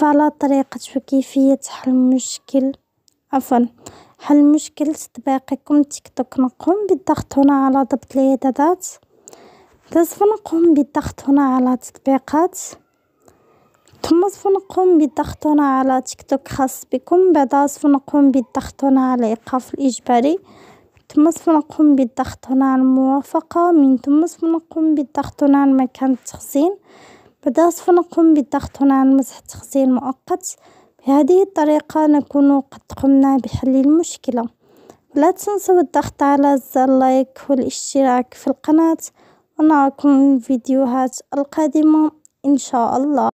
فعلى طريقة كيفية حل مشكل عفوا حل مشكل تطبيقكم تيك توك نقوم بالضغط هنا على ضبط الاعدادات سوف نقوم بالضغط هنا على تطبيقات ثم سوف نقوم بالضغط هنا على تيك توك خاص بكم بعدها سوف نقوم بالضغط هنا على الايقاف الاجباري ثم سوف نقوم بالضغط هنا على الموافقة من ثم سوف نقوم بالضغط هنا على مكان التخزين سوف نقوم بالضغط هنا على مسح التخزين مؤقت، بهذه الطريقة نكون قد قمنا بحل المشكلة، لا تنسوا الضغط على زر اللايك والاشتراك في القناة، ونراكم في الفيديوهات القادمة إن شاء الله.